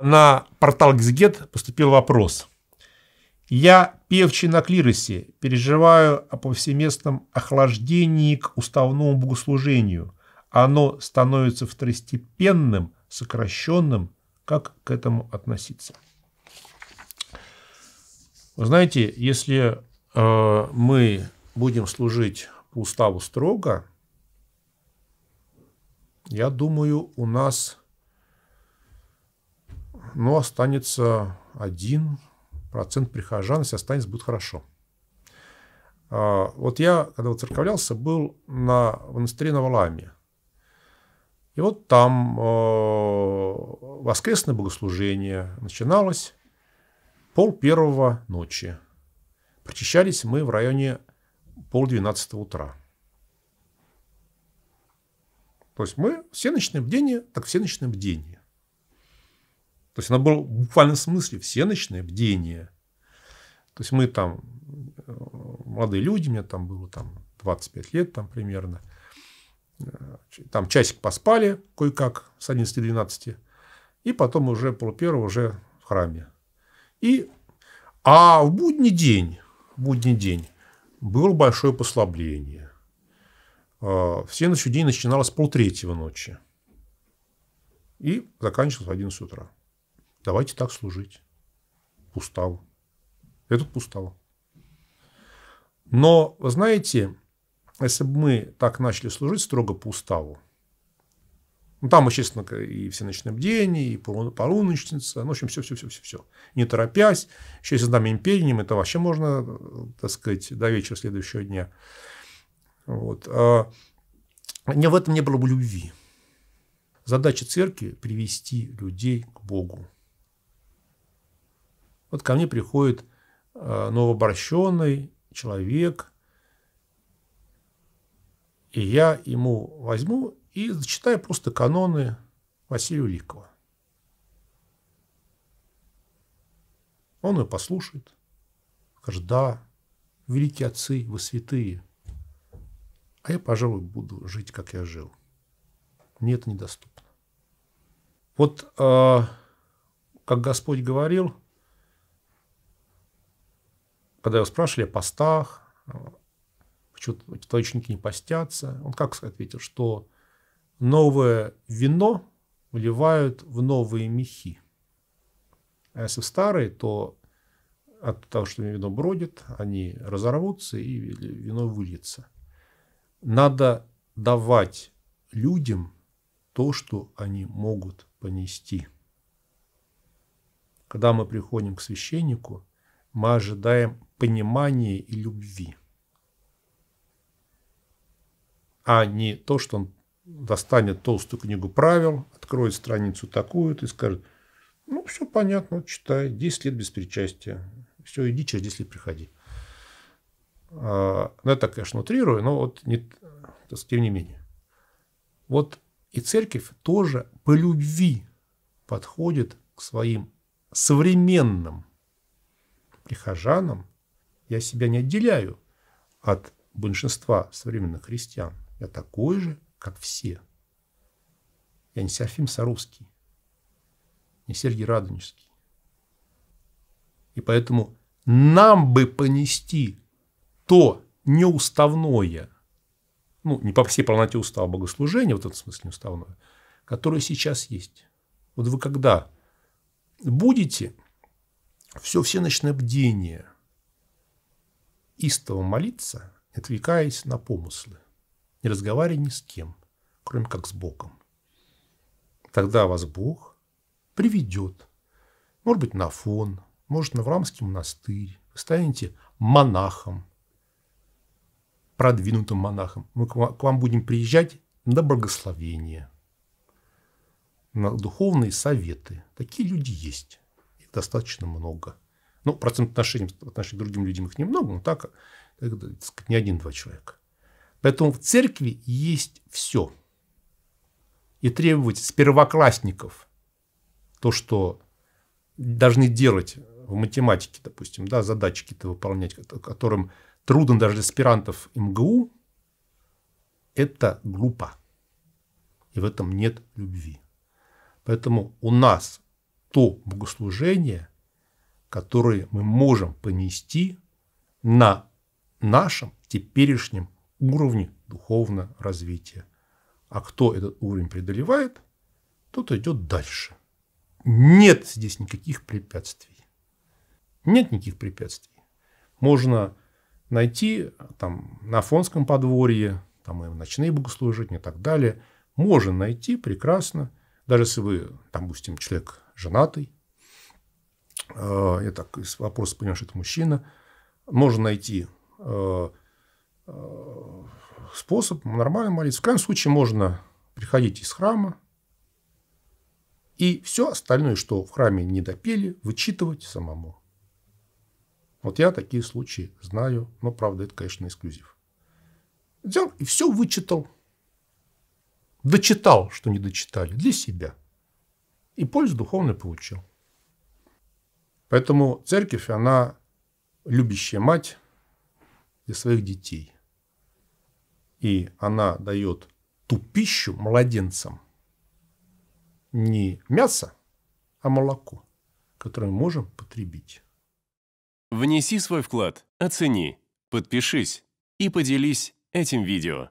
На портал Xget поступил вопрос. Я, певчий на клиросе, переживаю о повсеместном охлаждении к уставному богослужению. Оно становится второстепенным, сокращенным. Как к этому относиться? Вы знаете, если э, мы будем служить по уставу строго, я думаю, у нас но останется один процент прихожан, если останется, будет хорошо. А, вот я, когда церковлялся, был на монастыре на Валааме. И вот там а, воскресное богослужение начиналось пол первого ночи. Причащались мы в районе пол двенадцатого утра. То есть мы все ночное бдение, так все ночное бдение. То есть она была в буквальном смысле всеночное бдение. То есть мы там, э, молодые люди, мне там было там 25 лет там примерно, э, там часик поспали кое-как с 11 до 12, и потом уже полупервого уже в храме. И, а в будний день, в будний день было большое послабление. Э, все ночью день начиналось полтретьего ночи и заканчивалось в 11 утра. Давайте так служить. Уставу. Этот пустал. Но, вы знаете, если бы мы так начали служить строго по уставу, ну, там, естественно, и всеночное бдение, и полуночница, ну, в общем, все-все-все-все. все. Не торопясь, еще и с знамя империем, это вообще можно, так сказать, до вечера следующего дня. Вот. А в этом не было бы любви. Задача церкви – привести людей к Богу. Вот ко мне приходит э, новообращенный человек, и я ему возьму и зачитаю просто каноны Василия Великого. Он ее послушает, скажет, да, великие отцы, вы святые, а я, пожалуй, буду жить, как я жил. Мне это недоступно. Вот, э, как Господь говорил – когда его спрашивали о постах, э, почему-то не постятся, он как ответил, что новое вино вливают в новые мехи. А если в старые, то от того, что вино бродит, они разорвутся и вино выльется. Надо давать людям то, что они могут понести. Когда мы приходим к священнику – мы ожидаем понимания и любви, а не то, что он достанет толстую книгу правил, откроет страницу такую и скажет, ну, все понятно, читай, 10 лет без причастия, все, иди, через 10 лет приходи. А, ну, это, конечно, утрирую, но вот не, тем не менее. Вот и церковь тоже по любви подходит к своим современным прихожаном, я себя не отделяю от большинства современных христиан. Я такой же, как все. Я не Серафим Саровский, не Сергей Радонежский. И поэтому нам бы понести то неуставное, ну, не по всей полноте устава богослужения, вот в этом смысле неуставное, которое сейчас есть. Вот вы когда будете все всеночное бдение, истово молиться, не отвлекаясь на помыслы, не разговаривая ни с кем, кроме как с Богом. Тогда вас Бог приведет, может быть, на фон, может, на Врамский монастырь, вы станете монахом, продвинутым монахом. Мы к вам будем приезжать на благословение, на духовные советы. Такие люди есть их достаточно много. Ну, процент отношений в к другим людям их немного, но так, так, так сказать, не один-два человека. Поэтому в церкви есть все. И требовать с первоклассников то, что должны делать в математике, допустим, да, задачи какие-то выполнять, которым трудно даже для аспирантов МГУ, это глупо. И в этом нет любви. Поэтому у нас то богослужение, которое мы можем понести на нашем теперешнем уровне духовного развития. А кто этот уровень преодолевает, тот идет дальше. Нет здесь никаких препятствий. Нет никаких препятствий. Можно найти там, на Афонском подворье, там и в ночные богослужения и так далее. Можно найти прекрасно, даже если вы, допустим, человек женатый. А, я так из вопроса понимаю, что это мужчина. Можно найти а, а, способ нормально молиться. В крайнем случае можно приходить из храма, и все остальное, что в храме не допели, вычитывать самому. Вот я такие случаи знаю, но правда это, конечно, эксклюзив. Взял и все вычитал. Дочитал, что не дочитали, для себя – и пользу духовную получил. Поэтому церковь, она любящая мать для своих детей. И она дает ту пищу младенцам. Не мясо, а молоко, которое мы можем потребить. Внеси свой вклад, оцени, подпишись и поделись этим видео.